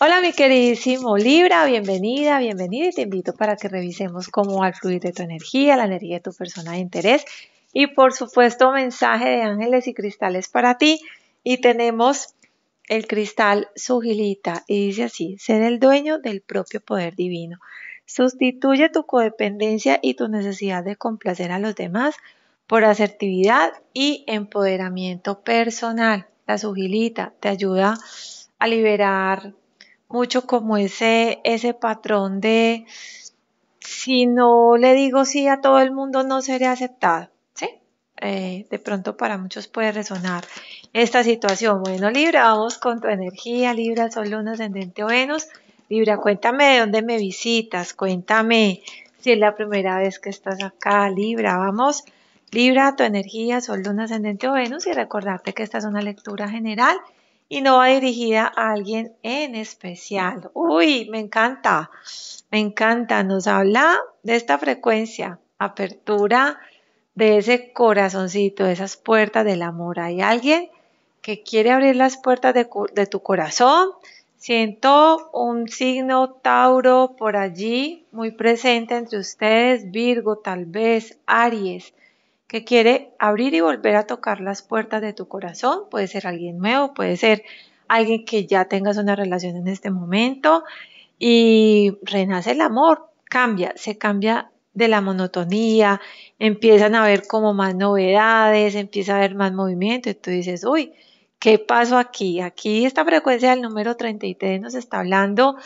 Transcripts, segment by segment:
Hola mi queridísimo Libra, bienvenida, bienvenida y te invito para que revisemos cómo va a fluir de tu energía, la energía de tu persona de interés y por supuesto mensaje de ángeles y cristales para ti. Y tenemos el cristal Sugilita y dice así, ser el dueño del propio poder divino. Sustituye tu codependencia y tu necesidad de complacer a los demás por asertividad y empoderamiento personal. La Sugilita te ayuda a liberar mucho como ese, ese patrón de si no le digo sí a todo el mundo no seré aceptado. ¿sí? Eh, de pronto para muchos puede resonar esta situación. Bueno, Libra, vamos con tu energía, Libra, Sol, Luna, Ascendente o Venus. Libra, cuéntame de dónde me visitas, cuéntame si es la primera vez que estás acá, Libra, vamos. Libra, tu energía, Sol, Luna, Ascendente o Venus y recordarte que esta es una lectura general y no va dirigida a alguien en especial. Uy, me encanta, me encanta. Nos habla de esta frecuencia, apertura de ese corazoncito, de esas puertas del amor. Hay alguien que quiere abrir las puertas de, de tu corazón. Siento un signo Tauro por allí, muy presente entre ustedes, Virgo tal vez, Aries que quiere abrir y volver a tocar las puertas de tu corazón. Puede ser alguien nuevo, puede ser alguien que ya tengas una relación en este momento y renace el amor, cambia, se cambia de la monotonía, empiezan a ver como más novedades, empieza a haber más movimiento y tú dices, uy, ¿qué pasó aquí? Aquí esta frecuencia del número 33 nos está hablando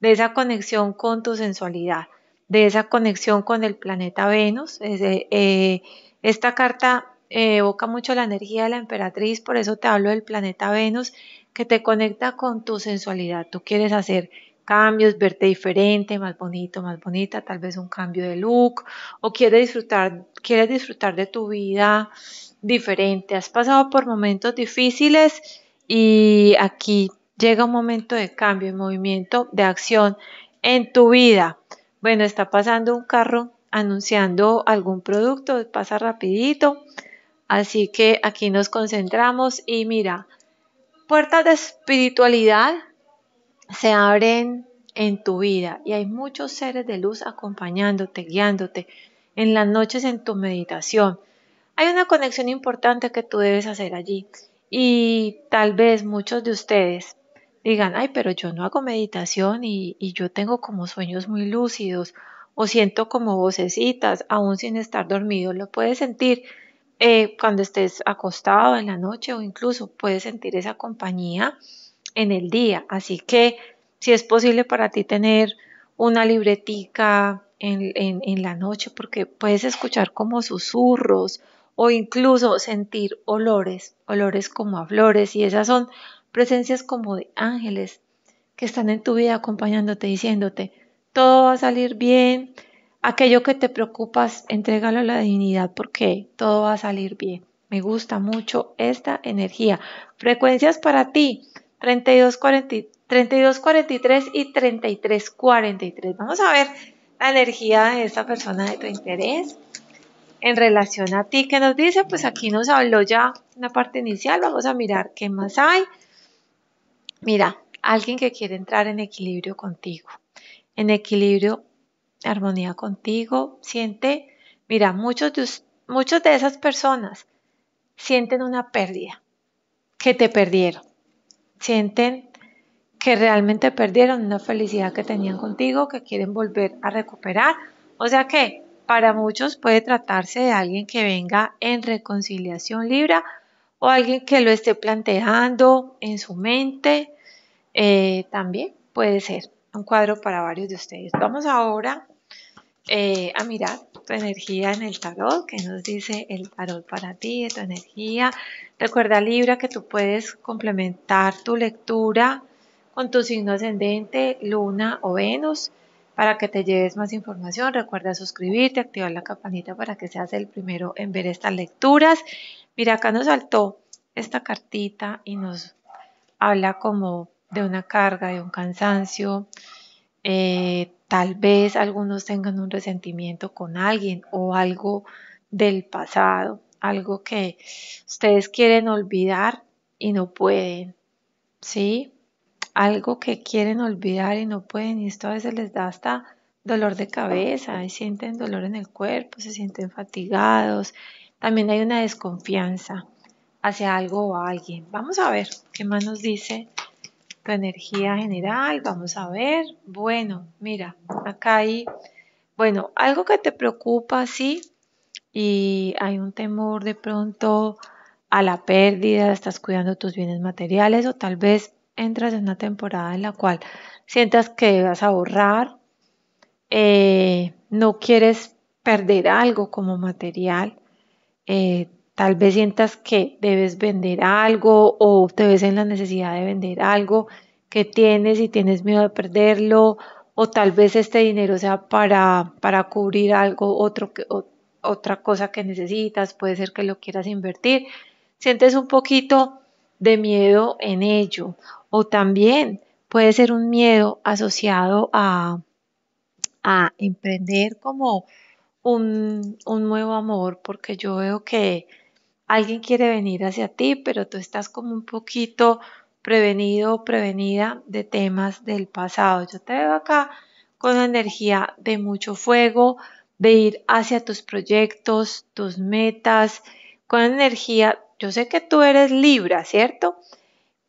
de esa conexión con tu sensualidad, de esa conexión con el planeta Venus, ese, eh, esta carta eh, evoca mucho la energía de la emperatriz, por eso te hablo del planeta Venus, que te conecta con tu sensualidad. Tú quieres hacer cambios, verte diferente, más bonito, más bonita, tal vez un cambio de look, o quieres disfrutar, quieres disfrutar de tu vida diferente. Has pasado por momentos difíciles y aquí llega un momento de cambio, de movimiento, de acción en tu vida. Bueno, está pasando un carro anunciando algún producto, pasa rapidito. Así que aquí nos concentramos y mira, puertas de espiritualidad se abren en tu vida y hay muchos seres de luz acompañándote, guiándote en las noches en tu meditación. Hay una conexión importante que tú debes hacer allí y tal vez muchos de ustedes digan, ay, pero yo no hago meditación y, y yo tengo como sueños muy lúcidos o siento como vocecitas, aún sin estar dormido, lo puedes sentir eh, cuando estés acostado en la noche o incluso puedes sentir esa compañía en el día. Así que si es posible para ti tener una libretica en la noche porque puedes escuchar como susurros o incluso sentir olores, olores como a flores y esas son presencias como de ángeles que están en tu vida acompañándote, diciéndote, todo va a salir bien. Aquello que te preocupas, entrégalo a la divinidad porque todo va a salir bien. Me gusta mucho esta energía. Frecuencias para ti, 3243 y 3343. Vamos a ver la energía de esta persona de tu interés en relación a ti. que nos dice? Pues aquí nos habló ya en la parte inicial. Vamos a mirar qué más hay. Mira, alguien que quiere entrar en equilibrio contigo en equilibrio, armonía contigo. Siente, mira, muchos de, muchos de esas personas sienten una pérdida, que te perdieron. Sienten que realmente perdieron una felicidad que tenían contigo, que quieren volver a recuperar. O sea que para muchos puede tratarse de alguien que venga en reconciliación libra o alguien que lo esté planteando en su mente. Eh, también puede ser un cuadro para varios de ustedes. Vamos ahora eh, a mirar tu energía en el tarot, que nos dice el tarot para ti, de tu energía. Recuerda Libra que tú puedes complementar tu lectura con tu signo ascendente, luna o Venus. Para que te lleves más información, recuerda suscribirte, activar la campanita para que seas el primero en ver estas lecturas. Mira, acá nos saltó esta cartita y nos habla como de una carga, de un cansancio. Eh, tal vez algunos tengan un resentimiento con alguien o algo del pasado, algo que ustedes quieren olvidar y no pueden, ¿sí? Algo que quieren olvidar y no pueden y esto a veces les da hasta dolor de cabeza, y sienten dolor en el cuerpo, se sienten fatigados, también hay una desconfianza hacia algo o alguien. Vamos a ver qué más nos dice energía general, vamos a ver. Bueno, mira, acá hay, bueno, algo que te preocupa, sí, y hay un temor de pronto a la pérdida, estás cuidando tus bienes materiales o tal vez entras en una temporada en la cual sientas que vas a ahorrar, eh, no quieres perder algo como material, eh, Tal vez sientas que debes vender algo o te ves en la necesidad de vender algo que tienes y tienes miedo de perderlo o tal vez este dinero sea para, para cubrir algo, otro, que otra cosa que necesitas, puede ser que lo quieras invertir. Sientes un poquito de miedo en ello o también puede ser un miedo asociado a, a emprender como un, un nuevo amor porque yo veo que alguien quiere venir hacia ti, pero tú estás como un poquito prevenido o prevenida de temas del pasado. Yo te veo acá con energía de mucho fuego, de ir hacia tus proyectos, tus metas, con energía. Yo sé que tú eres Libra, ¿cierto?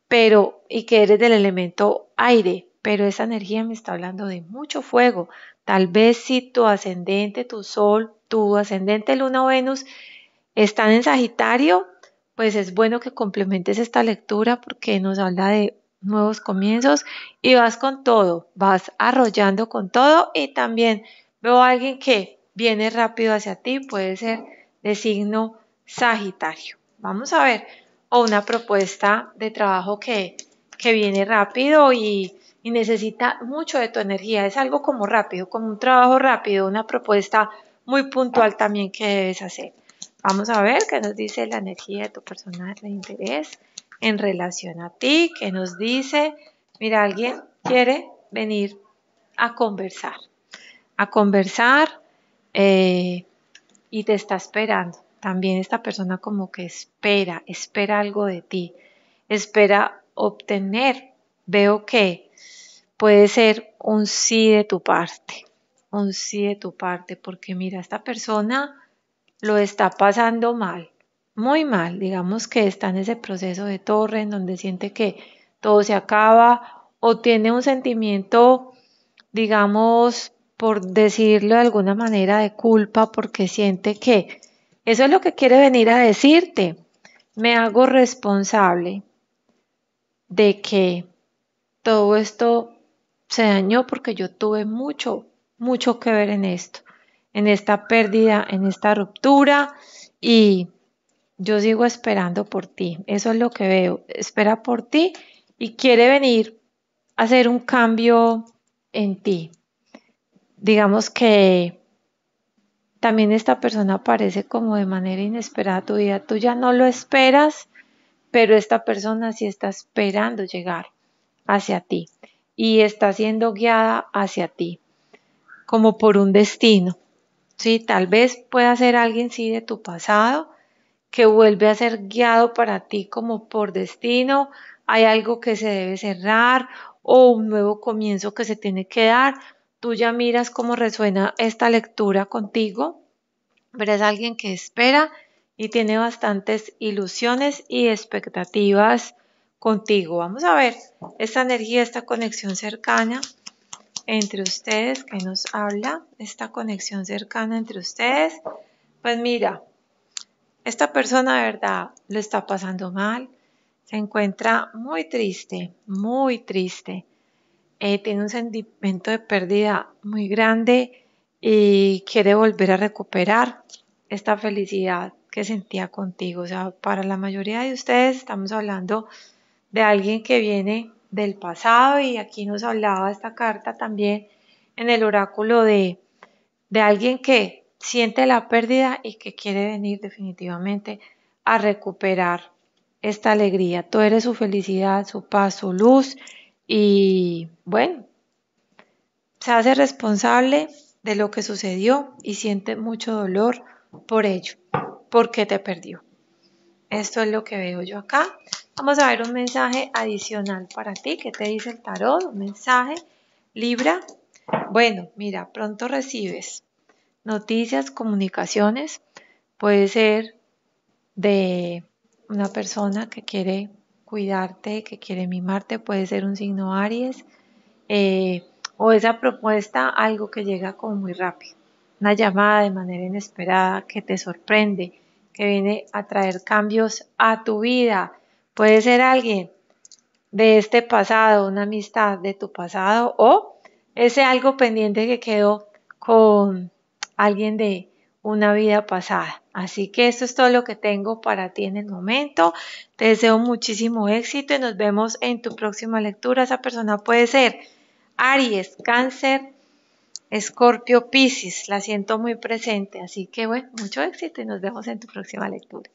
Pero, y que eres del elemento aire, pero esa energía me está hablando de mucho fuego. Tal vez si tu ascendente, tu sol, tu ascendente, luna, o Venus, están en Sagitario, pues es bueno que complementes esta lectura porque nos habla de nuevos comienzos y vas con todo, vas arrollando con todo y también veo a alguien que viene rápido hacia ti, puede ser de signo Sagitario. Vamos a ver, o una propuesta de trabajo que, que viene rápido y, y necesita mucho de tu energía, es algo como rápido, como un trabajo rápido, una propuesta muy puntual también que debes hacer. Vamos a ver qué nos dice la energía de tu personal de interés en relación a ti, que nos dice, mira, alguien quiere venir a conversar, a conversar eh, y te está esperando. También esta persona como que espera, espera algo de ti, espera obtener. Veo que puede ser un sí de tu parte, un sí de tu parte, porque mira, esta persona lo está pasando mal, muy mal, digamos que está en ese proceso de torre en donde siente que todo se acaba o tiene un sentimiento, digamos, por decirlo de alguna manera, de culpa porque siente que eso es lo que quiere venir a decirte. Me hago responsable de que todo esto se dañó porque yo tuve mucho, mucho que ver en esto en esta pérdida, en esta ruptura y yo sigo esperando por ti. Eso es lo que veo. Espera por ti y quiere venir a hacer un cambio en ti. Digamos que también esta persona aparece como de manera inesperada tu vida. Tú ya no lo esperas, pero esta persona sí está esperando llegar hacia ti y está siendo guiada hacia ti, como por un destino. Sí, tal vez pueda ser alguien sí de tu pasado que vuelve a ser guiado para ti como por destino, hay algo que se debe cerrar o un nuevo comienzo que se tiene que dar. Tú ya miras cómo resuena esta lectura contigo, Verás alguien que espera y tiene bastantes ilusiones y expectativas contigo. Vamos a ver esta energía, esta conexión cercana entre ustedes, que nos habla, esta conexión cercana entre ustedes. Pues mira, esta persona de verdad lo está pasando mal, se encuentra muy triste, muy triste. Eh, tiene un sentimiento de pérdida muy grande y quiere volver a recuperar esta felicidad que sentía contigo. O sea, para la mayoría de ustedes estamos hablando de alguien que viene del pasado y aquí nos hablaba esta carta también en el oráculo de, de alguien que siente la pérdida y que quiere venir definitivamente a recuperar esta alegría. Tú eres su felicidad, su paz, su luz y bueno, se hace responsable de lo que sucedió y siente mucho dolor por ello, porque te perdió. Esto es lo que veo yo acá. Vamos a ver un mensaje adicional para ti. ¿Qué te dice el tarot? Un mensaje. Libra. Bueno, mira, pronto recibes noticias, comunicaciones. Puede ser de una persona que quiere cuidarte, que quiere mimarte. Puede ser un signo Aries. Eh, o esa propuesta, algo que llega como muy rápido. Una llamada de manera inesperada que te sorprende, que viene a traer cambios a tu vida Puede ser alguien de este pasado, una amistad de tu pasado o ese algo pendiente que quedó con alguien de una vida pasada. Así que esto es todo lo que tengo para ti en el momento. Te deseo muchísimo éxito y nos vemos en tu próxima lectura. Esa persona puede ser Aries, Cáncer, Escorpio, Piscis. La siento muy presente. Así que bueno, mucho éxito y nos vemos en tu próxima lectura.